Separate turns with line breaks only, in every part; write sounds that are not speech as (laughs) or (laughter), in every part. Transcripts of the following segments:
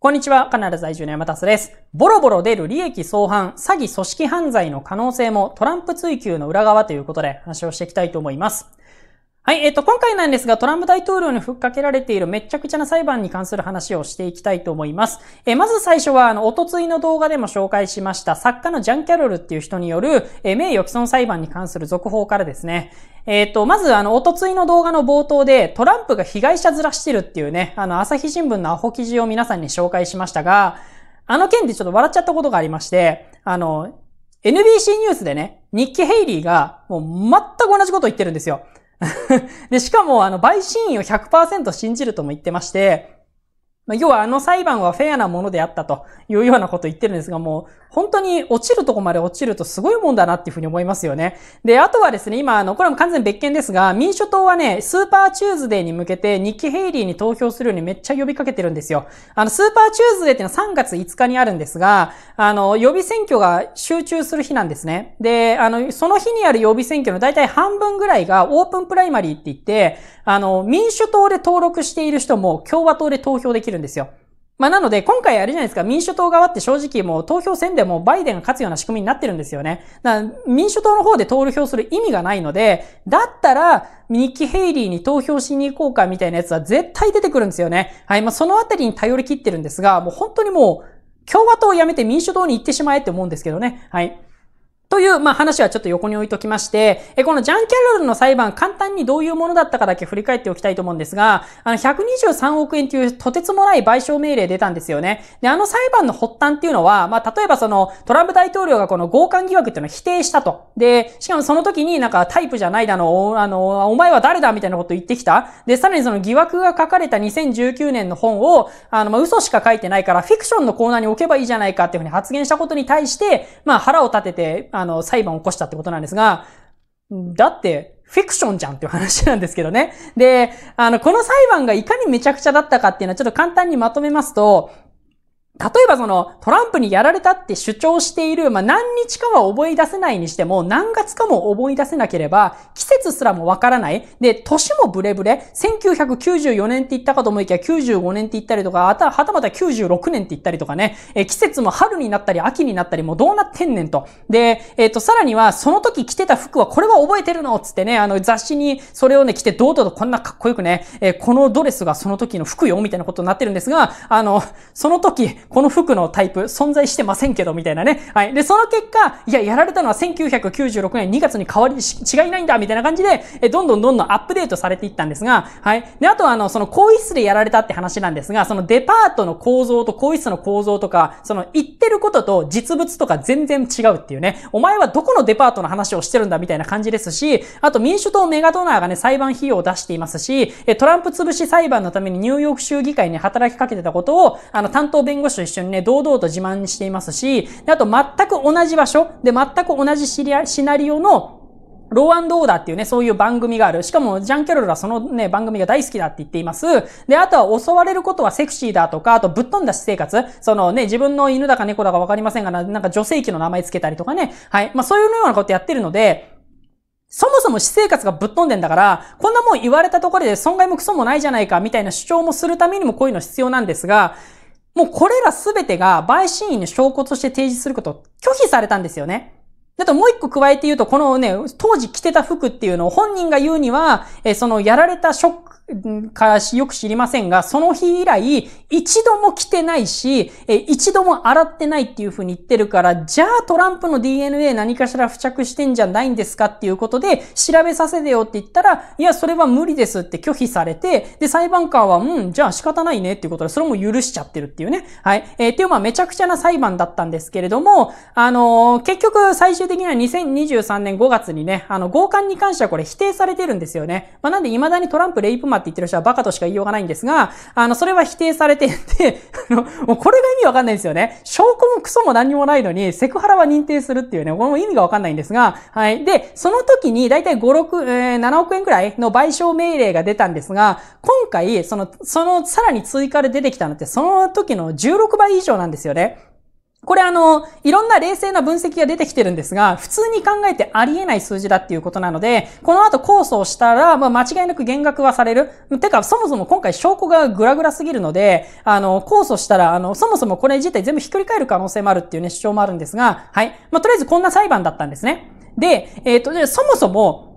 こんにちは、カナダ在住の山達です。ボロボロ出る利益相反、詐欺組織犯罪の可能性もトランプ追及の裏側ということで話をしていきたいと思います。はい、えっ、ー、と、今回なんですが、トランプ大統領にふっかけられているめっちゃくちゃな裁判に関する話をしていきたいと思います。えー、まず最初は、あの、おとついの動画でも紹介しました、作家のジャン・キャロルっていう人による、えー、名誉毀損裁判に関する続報からですね。えっ、と、まず、あの、おとついの動画の冒頭で、トランプが被害者ずらしてるっていうね、あの、朝日新聞のアホ記事を皆さんに紹介しましたが、あの件でちょっと笑っちゃったことがありまして、あの、NBC ニュースでね、ニッキ・ヘイリーが、もう全く同じことを言ってるんですよ。で、しかも、あの、陪審員を100%信じるとも言ってまして、まあ、要はあの裁判はフェアなものであったというようなことを言ってるんですが、もう本当に落ちるとこまで落ちるとすごいもんだなっていうふうに思いますよね。で、あとはですね、今、あの、これも完全別件ですが、民主党はね、スーパーチューズデーに向けてニッキヘイリーに投票するようにめっちゃ呼びかけてるんですよ。あの、スーパーチューズデーっていうのは3月5日にあるんですが、あの、予備選挙が集中する日なんですね。で、あの、その日にある予備選挙の大体半分ぐらいがオープンプライマリーって言って、あの、民主党で登録している人も共和党で投票できるるんですよ。まあなので、今回あれじゃないですか、民主党側って正直もう投票戦でもバイデンが勝つような仕組みになってるんですよね。だから民主党の方で投票する意味がないので、だったら、ニッキ・ヘイリーに投票しに行こうかみたいなやつは絶対出てくるんですよね。はい、まあそのあたりに頼り切ってるんですが、もう本当にもう、共和党を辞めて民主党に行ってしまえって思うんですけどね。はい。という、まあ、話はちょっと横に置いときまして、えこのジャン・キャロルの裁判、簡単にどういうものだったかだけ振り返っておきたいと思うんですが、あの、123億円というとてつもない賠償命令出たんですよね。で、あの裁判の発端っていうのは、まあ、例えばその、トランプ大統領がこの強姦疑惑っていうのを否定したと。で、しかもその時になんかタイプじゃないだの、あの、お前は誰だみたいなこと言ってきた。で、さらにその疑惑が書かれた2019年の本を、あの、まあ、嘘しか書いてないから、フィクションのコーナーに置けばいいじゃないかっていうふうに発言したことに対して、まあ、腹を立てて、あの、裁判を起こしたってことなんですが、だって、フィクションじゃんっていう話なんですけどね。で、あの、この裁判がいかにめちゃくちゃだったかっていうのはちょっと簡単にまとめますと、例えばそのトランプにやられたって主張している、まあ、何日かは思い出せないにしても、何月かも思い出せなければ、季節すらもわからない。で、年もブレブレ。1994年って言ったかと思いきや、95年って言ったりとか、あた、はたまた96年って言ったりとかね。え、季節も春になったり、秋になったり、もうどうなってんねんと。で、えっ、ー、と、さらには、その時着てた服はこれは覚えてるのつってね、あの、雑誌にそれをね、着て堂々とこんなかっこよくね、えー、このドレスがその時の服よみたいなことになってるんですが、あの、その時、この服のタイプ存在してませんけど、みたいなね。はい。で、その結果、いや、やられたのは1996年2月に変わり、違いないんだ、みたいな感じで、え、どんどんどんどんアップデートされていったんですが、はい。で、あとは、あの、その、更衣室でやられたって話なんですが、そのデパートの構造と更衣室の構造とか、その、言ってることと実物とか全然違うっていうね。お前はどこのデパートの話をしてるんだ、みたいな感じですし、あと、民主党メガドナーがね、裁判費用を出していますし、え、トランプ潰し裁判のためにニューヨーク州議会に働きかけてたことを、あの、担当弁護士と一緒にね、堂々と自慢していますし、あと全く同じ場所で全く同じシナリオのローアンオーダーっていうね、そういう番組がある。しかも、ジャン・キャロルはそのね、番組が大好きだって言っています。で、あとは襲われることはセクシーだとか、あとぶっ飛んだ私生活。そのね、自分の犬だか猫だかわかりませんが、なんか女性器の名前つけたりとかね。はい。まあそういうようなことやってるので、そもそも私生活がぶっ飛んでんだから、こんなもん言われたところで損害もクソもないじゃないか、みたいな主張もするためにもこういうの必要なんですが、もうこれらすべてが陪審員の証拠として提示することを拒否されたんですよね。あともう一個加えて言うと、このね、当時着てた服っていうのを本人が言うには、えそのやられたショックからよく知りませんが、その日以来、一度も着てないし、え一度も洗ってないっていうふうに言ってるから、じゃあトランプの DNA 何かしら付着してんじゃないんですかっていうことで、調べさせてよって言ったら、いや、それは無理ですって拒否されて、で、裁判官は、うん、じゃあ仕方ないねっていうことで、それも許しちゃってるっていうね。はい。えー、っていう、まあめちゃくちゃな裁判だったんですけれども、あのー、結局最終終的には2023年5月にね、あの、強姦に関してはこれ否定されてるんですよね。まあ、なんで未だにトランプレイプマって言ってる人はバカとしか言いようがないんですが、あの、それは否定されてて、(laughs) あの、もうこれが意味わかんないんですよね。証拠もクソも何にもないのに、セクハラは認定するっていうね、これも意味がわかんないんですが、はい。で、その時にだいたい5、6、えー、7億円くらいの賠償命令が出たんですが、今回、その、その、さらに追加で出てきたのって、その時の16倍以上なんですよね。これあの、いろんな冷静な分析が出てきてるんですが、普通に考えてありえない数字だっていうことなので、この後控訴をしたら、まあ、間違いなく減額はされる。てか、そもそも今回証拠がグラグラすぎるので、あの、控訴したら、あの、そもそもこれ自体全部ひっくり返る可能性もあるっていうね、主張もあるんですが、はい。まあ、とりあえずこんな裁判だったんですね。で、えっ、ー、と、そもそも、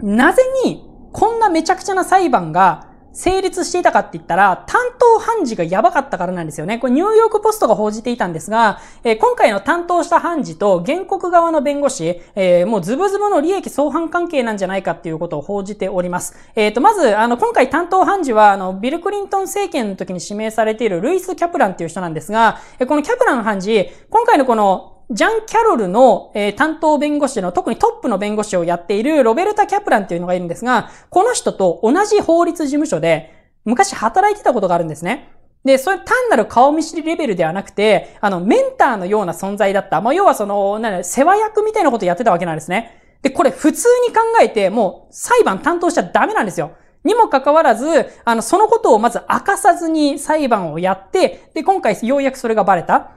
なぜに、こんなめちゃくちゃな裁判が成立していたかって言ったら、担当判事がやばかったからなんですよね。これニューヨークポストが報じていたんですが、えー、今回の担当した判事と原告側の弁護士、えー、もうズブズブの利益相反関係なんじゃないかっていうことを報じております。えっ、ー、と、まず、あの、今回担当判事は、あの、ビル・クリントン政権の時に指名されているルイス・キャプランっていう人なんですが、えこのキャプラン判事、今回のこのジャン・キャロルの、えー、担当弁護士の特にトップの弁護士をやっているロベルタ・キャプランっていうのがいるんですが、この人と同じ法律事務所で昔働いてたことがあるんですね。で、それ単なる顔見知りレベルではなくて、あの、メンターのような存在だった。まあ、要はその、な世話役みたいなことやってたわけなんですね。で、これ普通に考えて、もう裁判担当しちゃダメなんですよ。にもかかわらず、あの、そのことをまず明かさずに裁判をやって、で、今回ようやくそれがバレた。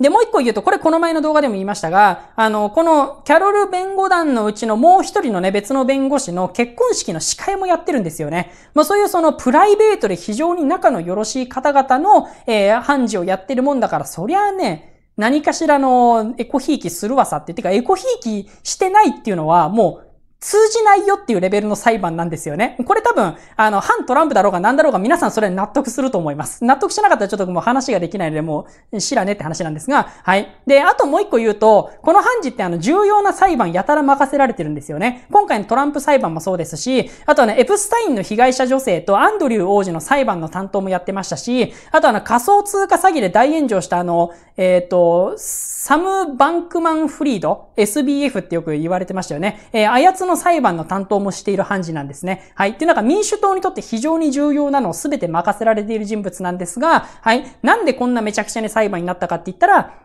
で、もう一個言うと、これこの前の動画でも言いましたが、あの、このキャロル弁護団のうちのもう一人のね、別の弁護士の結婚式の司会もやってるんですよね。まあそういうそのプライベートで非常に仲のよろしい方々の、えー、判事をやってるもんだから、そりゃあね、何かしらのエコひいきするわさって、てかエコひいきしてないっていうのはもう通じないよっていうレベルの裁判なんですよね。これ多分、あの、反トランプだろうが何だろうが皆さんそれ納得すると思います。納得しなかったらちょっともう話ができないので、もう知らねって話なんですが、はい。で、あともう一個言うと、この判事ってあの、重要な裁判やたら任せられてるんですよね。今回のトランプ裁判もそうですし、あとはね、エプスタインの被害者女性とアンドリュー王子の裁判の担当もやってましたし、あとはあの、仮想通貨詐欺で大炎上したあの、えっ、ー、と、サム・バンクマン・フリード、SBF ってよく言われてましたよね。えー、あやつの裁判の担当もしている判事なんですね。はい。っていうのが民主党にとって非常に重要なのを全て任せられている人物なんですが、はい。なんでこんなめちゃくちゃに裁判になったかって言ったら、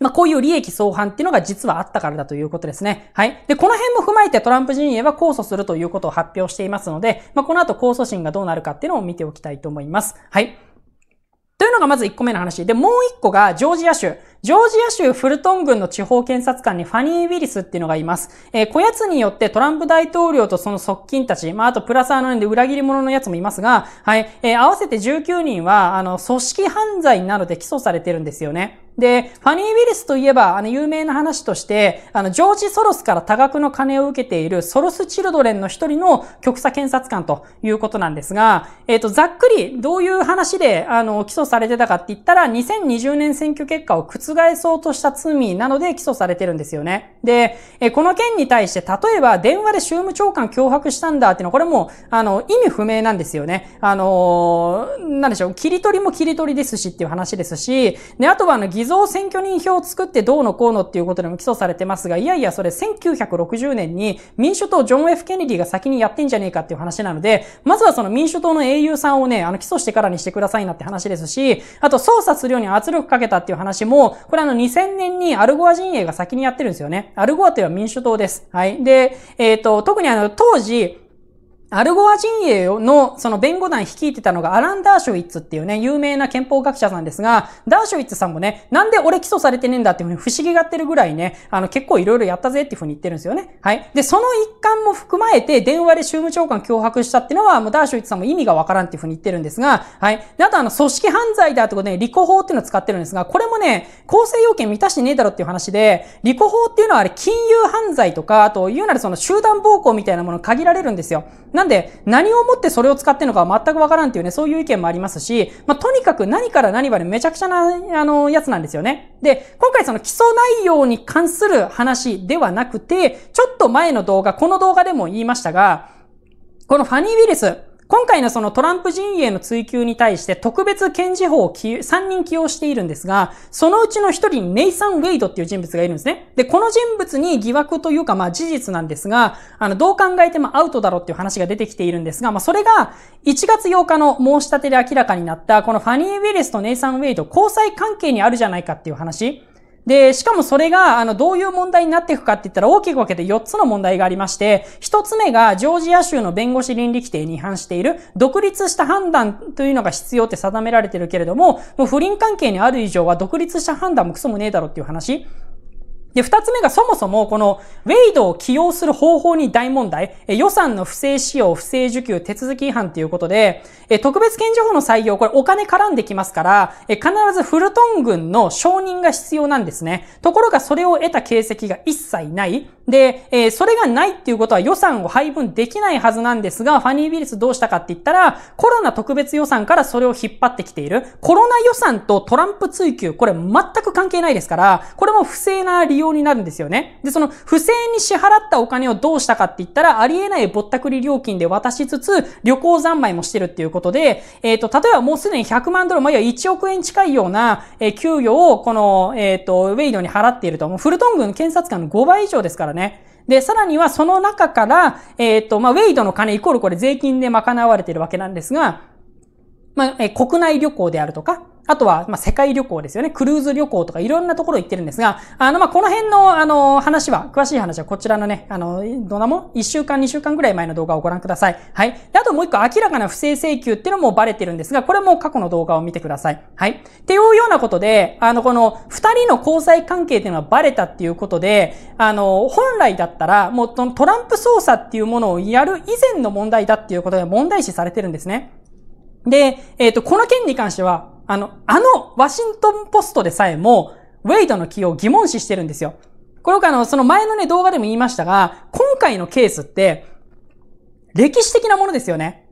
まあ、こういう利益相反っていうのが実はあったからだということですね。はい。で、この辺も踏まえてトランプ陣営は控訴するということを発表していますので、まあ、この後控訴審がどうなるかっていうのを見ておきたいと思います。はい。というのがまず1個目の話。で、もう1個がジョージア州。ジョージア州フルトン郡の地方検察官にファニー・ウィリスっていうのがいます。えー、こやつによってトランプ大統領とその側近たち、まあ、あとプラスあので裏切り者のやつもいますが、はい、えー、合わせて19人は、あの、組織犯罪などで起訴されてるんですよね。で、ファニー・ウィリスといえば、あの、有名な話として、あの、ジョージ・ソロスから多額の金を受けているソロス・チルドレンの一人の極左検察官ということなんですが、えっ、ー、と、ざっくりどういう話で、あの、起訴されてたかって言ったら、2020年選挙結果を覆覆そうとした罪なので起訴されてるんですよね。で、えこの件に対して、例えば電話で州務長官脅迫したんだっていうのは、これもう、あの、意味不明なんですよね。あのー、なんでしょう、切り取りも切り取りですしっていう話ですし、で、あとはあの、偽造選挙人票を作ってどうのこうのっていうことでも起訴されてますが、いやいや、それ1960年に民主党ジョン・ F・ ケネディが先にやってんじゃねえかっていう話なので、まずはその民主党の英雄さんをね、あの、起訴してからにしてくださいなって話ですし、あと捜査するように圧力かけたっていう話も、これあの2000年にアルゴア陣営が先にやってるんですよね。アルゴアというのは民主党です。はい。で、えっ、ー、と、特にあの、当時、アルゴア陣営のその弁護団率いてたのがアラン・ダーショウィッツっていうね、有名な憲法学者さんですが、ダーショウィッツさんもね、なんで俺起訴されてねえんだっていうふうに不思議がってるぐらいね、あの結構いろいろやったぜっていうふうに言ってるんですよね。はい。で、その一環も含まれて電話で州務長官脅迫したっていうのはもうダーショウィッツさんも意味がわからんっていうふうに言ってるんですが、はい。で、あとあの組織犯罪だとで、ね、利己法っていうのを使ってるんですが、これもね、構成要件満たしてねえだろっていう話で、利己法っていうのはあれ金融犯罪とか、あと言うならその集団暴行みたいなもの限られるんですよ。なんで、何をもってそれを使ってるのかは全くわからんっていうね、そういう意見もありますし、まあ、とにかく何から何までめちゃくちゃな、あの、やつなんですよね。で、今回その基礎内容に関する話ではなくて、ちょっと前の動画、この動画でも言いましたが、このファニーウィルス、今回のそのトランプ陣営の追及に対して特別検事法を3人起用しているんですが、そのうちの1人ネイサン・ウェイドっていう人物がいるんですね。で、この人物に疑惑というかまあ事実なんですが、あの、どう考えてもアウトだろっていう話が出てきているんですが、まあそれが1月8日の申し立てで明らかになったこのファニー・ウィレスとネイサン・ウェイド交際関係にあるじゃないかっていう話。で、しかもそれが、あの、どういう問題になっていくかって言ったら大きく分けて4つの問題がありまして、1つ目がジョージア州の弁護士倫理規定に違反している独立した判断というのが必要って定められてるけれども、もう不倫関係にある以上は独立した判断もクソもねえだろっていう話。で、二つ目がそもそもこのウェイドを起用する方法に大問題、予算の不正使用、不正受給、手続き違反ということで、特別検事法の採用、これお金絡んできますから、必ずフルトン軍の承認が必要なんですね。ところがそれを得た形跡が一切ない。で、それがないっていうことは予算を配分できないはずなんですが、ファニービリスどうしたかって言ったら、コロナ特別予算からそれを引っ張ってきている。コロナ予算とトランプ追及、これ全く関係ないですから、これも不正な利用要になるんですよね。で、その不正に支払ったお金をどうしたかって言ったら、ありえないぼったくり料金で渡しつつ、旅行三昧もしてるっていうことで、えっ、ー、と、例えばもうすでに100万ドル、まあ、いや1億円近いような、えー、給与を、この、えっ、ー、と、ウェイドに払っていると。もうフルトン軍検察官の5倍以上ですからね。で、さらにはその中から、えっ、と、まあ、ウェイドの金イコールこれ税金で賄われてるわけなんですが、まあ、え国内旅行であるとか、あとは、ま世界旅行ですよね。クルーズ旅行とかいろんなところ行ってるんですが、あの、まこの辺の、あの、話は、詳しい話はこちらのね、あの、どんなもん週間、二週間ぐらい前の動画をご覧ください。はい。で、あともう一個、明らかな不正請求っていうのもバレてるんですが、これも過去の動画を見てください。はい。っていうようなことで、あの、この、二人の交際関係っていうのはバレたっていうことで、あの、本来だったら、もうトランプ捜査っていうものをやる以前の問題だっていうことで問題視されてるんですね。で、えっ、ー、と、この件に関しては、あの、あのワシントンポストでさえも、ウェイドの起用疑問視してるんですよ。これ僕あの、その前のね、動画でも言いましたが、今回のケースって、歴史的なものですよね。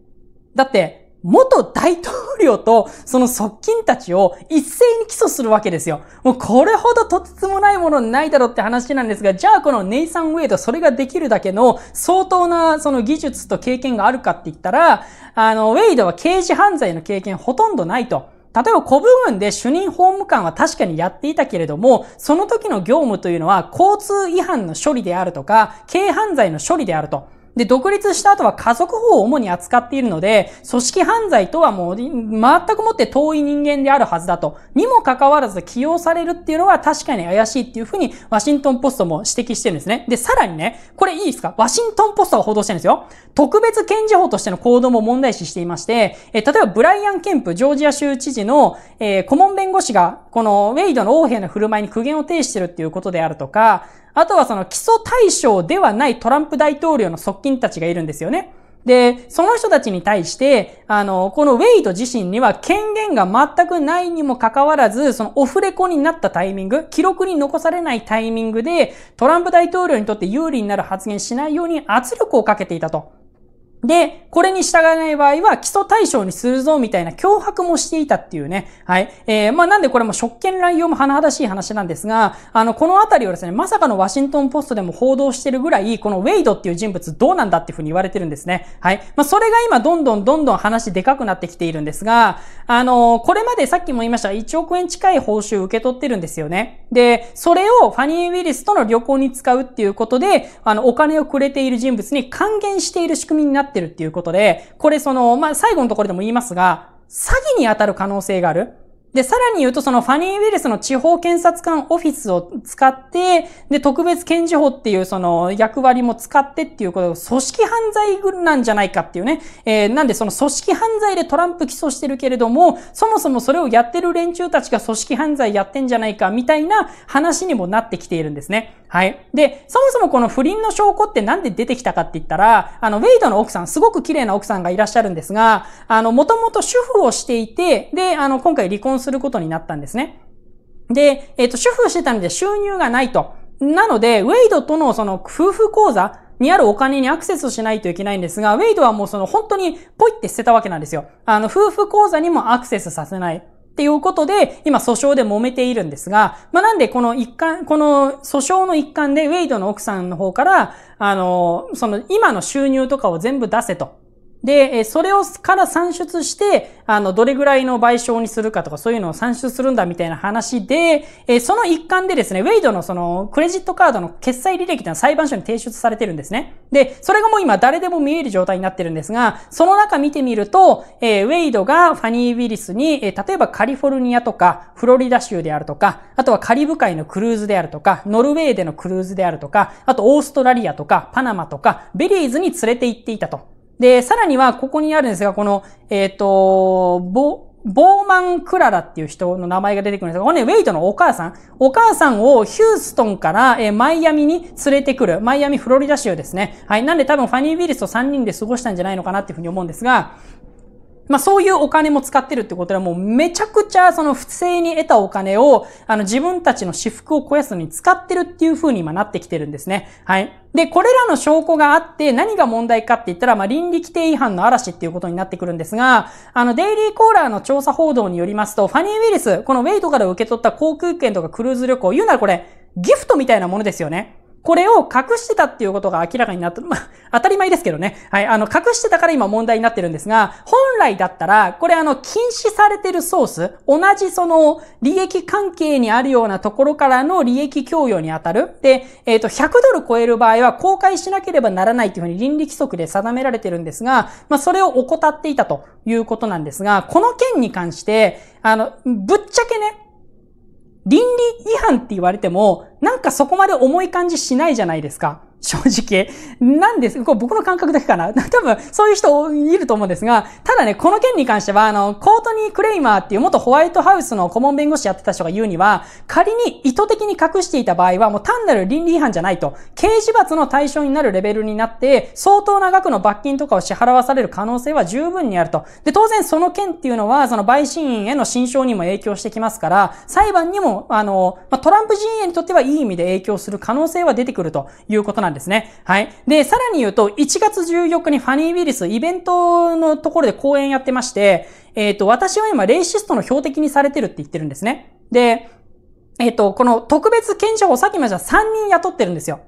だって、元大統領とその側近たちを一斉に起訴するわけですよ。もうこれほどとてつもないものないだろうって話なんですが、じゃあこのネイサン・ウェイド、それができるだけの相当なその技術と経験があるかって言ったら、あの、ウェイドは刑事犯罪の経験ほとんどないと。例えば古文分で主任法務官は確かにやっていたけれども、その時の業務というのは交通違反の処理であるとか、軽犯罪の処理であると。で、独立した後は家族法を主に扱っているので、組織犯罪とはもう全くもって遠い人間であるはずだと。にもかかわらず起用されるっていうのは確かに怪しいっていうふうにワシントンポストも指摘してるんですね。で、さらにね、これいいですかワシントンポストが報道してるんですよ。特別検事法としての行動も問題視していまして、え例えばブライアン・ケンプ、ジョージア州知事の、えー、顧問弁護士が、このウェイドの王兵の振る舞いに苦言を呈してるっていうことであるとか、あとはその基礎対象ではないトランプ大統領の側近たちがいるんですよね。で、その人たちに対して、あの、このウェイト自身には権限が全くないにもかかわらず、そのオフレコになったタイミング、記録に残されないタイミングで、トランプ大統領にとって有利になる発言しないように圧力をかけていたと。で、これに従わない場合は、基礎対象にするぞ、みたいな脅迫もしていたっていうね。はい。えー、まあなんでこれも職権乱用も甚だしい話なんですが、あの、このあたりをですね、まさかのワシントンポストでも報道してるぐらい、このウェイドっていう人物どうなんだっていうふうに言われてるんですね。はい。まあそれが今どんどんどんどん話でかくなってきているんですが、あのー、これまでさっきも言いました、1億円近い報酬を受け取ってるんですよね。で、それをファニー・ウィリスとの旅行に使うっていうことで、あの、お金をくれている人物に還元している仕組みになってってるっていうことで、これその、まあ、最後のところでも言いますが、詐欺に当たる可能性がある。で、さらに言うと、そのファニー・ウィルスの地方検察官オフィスを使って、で、特別検事法っていうその役割も使ってっていうこと、組織犯罪なんじゃないかっていうね。えー、なんでその組織犯罪でトランプ起訴してるけれども、そもそもそれをやってる連中たちが組織犯罪やってんじゃないかみたいな話にもなってきているんですね。はい。で、そもそもこの不倫の証拠ってなんで出てきたかって言ったら、あの、ウェイドの奥さん、すごく綺麗な奥さんがいらっしゃるんですが、あの、もともと主婦をしていて、で、あの、今回離婚することになったんですね。で、えっ、ー、と、主婦してたので収入がないと。なので、ウェイドとのその夫婦口座にあるお金にアクセスしないといけないんですが、ウェイドはもうその本当にポイって捨てたわけなんですよ。あの、夫婦口座にもアクセスさせない。っていうことで、今訴訟で揉めているんですが、まあ、なんでこの一環、この訴訟の一環で、ウェイドの奥さんの方から、あの、その今の収入とかを全部出せと。で、それをから算出して、あの、どれぐらいの賠償にするかとか、そういうのを算出するんだみたいな話で、えその一環でですね、ウェイドのその、クレジットカードの決済履歴っていうのは裁判所に提出されてるんですね。で、それがもう今誰でも見える状態になってるんですが、その中見てみると、えウェイドがファニー・ウィリスに、え例えばカリフォルニアとか、フロリダ州であるとか、あとはカリブ海のクルーズであるとか、ノルウェーでのクルーズであるとか、あとオーストラリアとか、パナマとか、ベリーズに連れて行っていたと。で、さらには、ここにあるんですが、この、えっ、ー、と、ボ、ボーマン・クララっていう人の名前が出てくるんですが、これね、ウェイトのお母さん。お母さんをヒューストンから、えー、マイアミに連れてくる。マイアミ、フロリダ州ですね。はい。なんで多分ファニー・ウィリスと3人で過ごしたんじゃないのかなっていうふうに思うんですが、まあそういうお金も使ってるってことはもうめちゃくちゃその不正に得たお金をあの自分たちの私服を肥やすのに使ってるっていう風に今なってきてるんですね。はい。で、これらの証拠があって何が問題かって言ったら、まあ、倫理規定違反の嵐っていうことになってくるんですが、あの、デイリーコーラーの調査報道によりますと、ファニー・ウィリス、このウェイトから受け取った航空券とかクルーズ旅行、言うならこれ、ギフトみたいなものですよね。これを隠してたっていうことが明らかになった。まあ、当たり前ですけどね。はい。あの、隠してたから今問題になってるんですが、本来だったら、これあの、禁止されてるソース、同じその、利益関係にあるようなところからの利益供与に当たる。で、えっ、ー、と、100ドル超える場合は公開しなければならないというふうに倫理規則で定められてるんですが、まあ、それを怠っていたということなんですが、この件に関して、あの、ぶっちゃけね、倫理違反って言われても、なんかそこまで重い感じしないじゃないですか。正直。なんです、こ僕の感覚だけかな。(laughs) 多分、そういう人いると思うんですが、ただね、この件に関しては、あの、コートニー・クレイマーっていう元ホワイトハウスの顧問弁護士やってた人が言うには、仮に意図的に隠していた場合は、もう単なる倫理違反じゃないと、刑事罰の対象になるレベルになって、相当な額の罰金とかを支払わされる可能性は十分にあると。で、当然その件っていうのは、その陪審員への心証にも影響してきますから、裁判にも、あの、トランプ陣営にとってはいい意味で影響する可能性は出てくるということなんです。んですね。はい。で、さらに言うと、1月14日にファニー・ウィリス、イベントのところで講演やってまして、えっ、ー、と、私は今、レイシストの標的にされてるって言ってるんですね。で、えっ、ー、と、この特別検証をさっきもでっ3人雇ってるんですよ。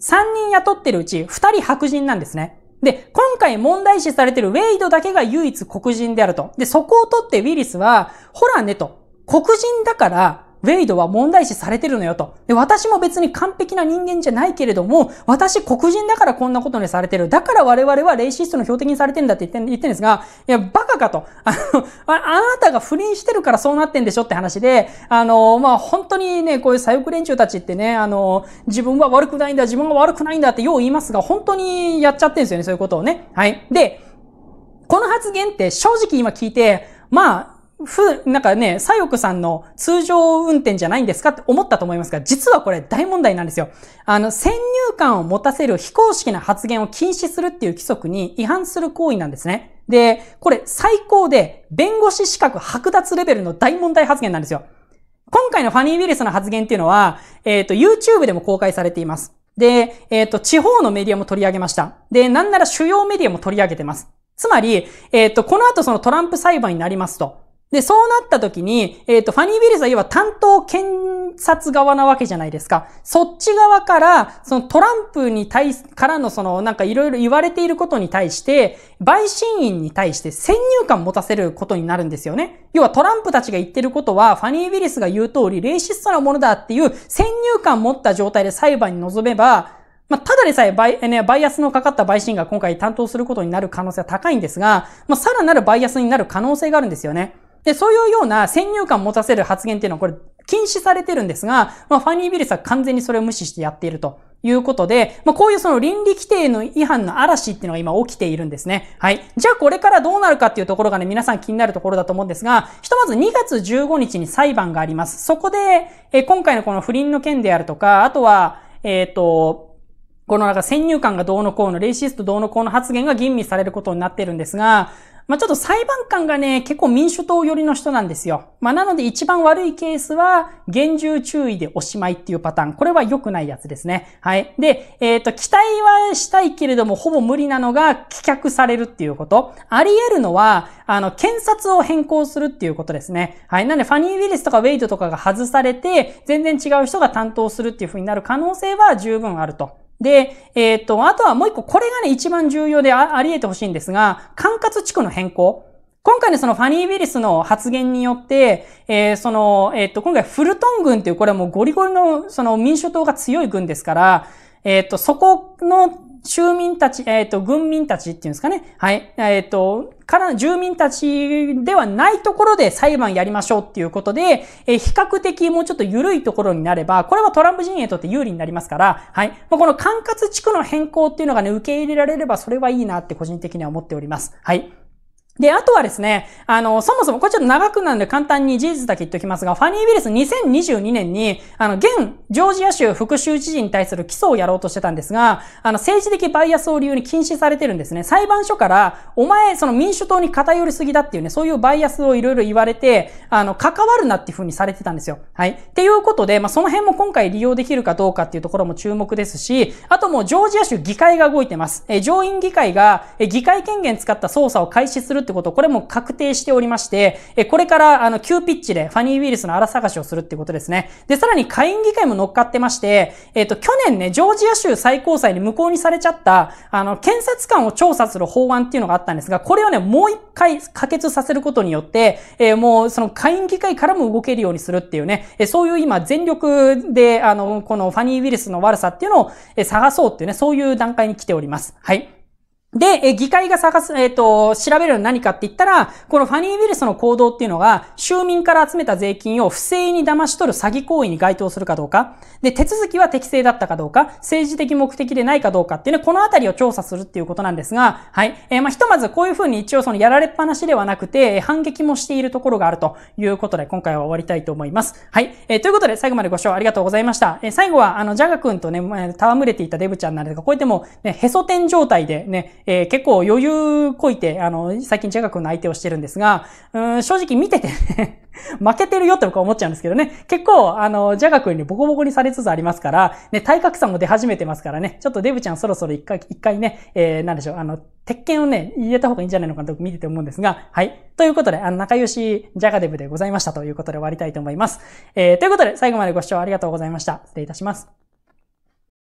3人雇ってるうち、2人白人なんですね。で、今回問題視されてるウェイドだけが唯一黒人であると。で、そこを取ってウィリスは、ほらねと、黒人だから、ウェイドは問題視されてるのよと。で、私も別に完璧な人間じゃないけれども、私黒人だからこんなことにされてる。だから我々はレイシストの標的にされてるんだって言って言ってんですが、いや、バカかと。あの、あなたが不倫してるからそうなってんでしょって話で、あの、まあ、本当にね、こういう左翼連中たちってね、あの、自分は悪くないんだ、自分は悪くないんだってよう言いますが、本当にやっちゃってるんですよね、そういうことをね。はい。で、この発言って正直今聞いて、まあ、ふ、なんかね、左翼さんの通常運転じゃないんですかって思ったと思いますが、実はこれ大問題なんですよ。あの、先入観を持たせる非公式な発言を禁止するっていう規則に違反する行為なんですね。で、これ最高で弁護士資格剥奪レベルの大問題発言なんですよ。今回のファニー・ウィリスの発言っていうのは、えっ、ー、と、YouTube でも公開されています。で、えっ、ー、と、地方のメディアも取り上げました。で、なんなら主要メディアも取り上げてます。つまり、えっ、ー、と、この後そのトランプ裁判になりますと。で、そうなった時に、えっ、ー、と、ファニー・ビリスは要は担当検察側なわけじゃないですか。そっち側から、そのトランプに対からのその、なんかいろいろ言われていることに対して、陪審員に対して先入観持たせることになるんですよね。要はトランプたちが言ってることは、ファニー・ビリスが言う通り、レイシストなものだっていう先入観持った状態で裁判に臨めば、まあ、ただでさえバイ,、ね、バイアスのかかった陪審が今回担当することになる可能性は高いんですが、まあ、さらなるバイアスになる可能性があるんですよね。で、そういうような先入観を持たせる発言っていうのはこれ禁止されてるんですが、まあ、ファニー・ビリスは完全にそれを無視してやっているということで、まあ、こういうその倫理規定の違反の嵐っていうのが今起きているんですね。はい。じゃあこれからどうなるかっていうところがね、皆さん気になるところだと思うんですが、ひとまず2月15日に裁判があります。そこで、え今回のこの不倫の件であるとか、あとは、えっ、ー、と、このなんか先入観がどうのこうの、レイシストどうのこうの発言が吟味されることになってるんですが、まあ、ちょっと裁判官がね、結構民主党寄りの人なんですよ。まあ、なので一番悪いケースは、厳重注意でおしまいっていうパターン。これは良くないやつですね。はい。で、えっ、ー、と、期待はしたいけれども、ほぼ無理なのが、棄却されるっていうこと。あり得るのは、あの、検察を変更するっていうことですね。はい。なんで、ファニー・ウィリスとかウェイドとかが外されて、全然違う人が担当するっていう風になる可能性は十分あると。で、えっ、ー、と、あとはもう一個、これがね、一番重要であり得てほしいんですが、管轄地区の変更。今回のそのファニー・ウィリスの発言によって、えー、その、えっ、ー、と、今回フルトン軍っていう、これはもうゴリゴリの、その民主党が強い軍ですから、えっ、ー、と、そこの住民たち、えっ、ー、と、軍民たちっていうんですかね。はい。えっ、ー、と、から住民たちではないところで裁判やりましょうっていうことで、えー、比較的もうちょっと緩いところになれば、これはトランプ陣営にとって有利になりますから、はい。まあ、この管轄地区の変更っていうのがね、受け入れられればそれはいいなって個人的には思っております。はい。で、あとはですね、あの、そもそも、これちょっと長くなんで簡単に事実だけ言っておきますが、ファニー・ウィルス2022年に、あの、現、ジョージア州副州知事に対する起訴をやろうとしてたんですが、あの、政治的バイアスを理由に禁止されてるんですね。裁判所から、お前、その民主党に偏りすぎだっていうね、そういうバイアスをいろいろ言われて、あの、関わるなっていう風にされてたんですよ。はい。っていうことで、まあ、その辺も今回利用できるかどうかっていうところも注目ですし、あともうジョージア州議会が動いてます。え、上院議会が、え、議会権限使った捜査を開始するってこと、これも確定しておりまして、えこれから、あの、急ピッチでファニーウィルスの荒探しをするってことですね。で、さらに下院議会も乗っかってまして、えっ、と、去年ね、ジョージア州最高裁に無効にされちゃった、あの、検察官を調査する法案っていうのがあったんですが、これをね、もう一回可決させることによって、えー、もう、その下院議会からも動けるようにするっていうね、えそういう今、全力で、あの、このファニーウィルスの悪さっていうのを、え探そうっていうね、そういう段階に来ております。はい。で、え、議会が探す、えっ、ー、と、調べるのは何かって言ったら、このファニー・ウィルスの行動っていうのが、州民から集めた税金を不正に騙し取る詐欺行為に該当するかどうか、で、手続きは適正だったかどうか、政治的目的でないかどうかっていうね、このあたりを調査するっていうことなんですが、はい。えー、まあ、ひとまずこういうふうに一応そのやられっぱなしではなくて、反撃もしているところがあるということで、今回は終わりたいと思います。はい。えー、ということで、最後までご視聴ありがとうございました。え最後は、あの、ジャガ君とね、戯れていたデブちゃんなんですが、こうやってもう、ね、へそ天状態でね、えー、結構余裕こいて、あの、最近ジャガ君の相手をしてるんですが、うん正直見てて (laughs) 負けてるよって僕は思っちゃうんですけどね。結構、あの、ジャガ君にボコボコにされつつありますから、ね、体格差も出始めてますからね。ちょっとデブちゃんそろそろ一回、一回ね、えー、なんでしょう、あの、鉄拳をね、入れた方がいいんじゃないのかなと見てて思うんですが、はい。ということで、あの、仲良しジャガデブでございましたということで終わりたいと思います。えー、ということで、最後までご視聴ありがとうございました。失礼いたします。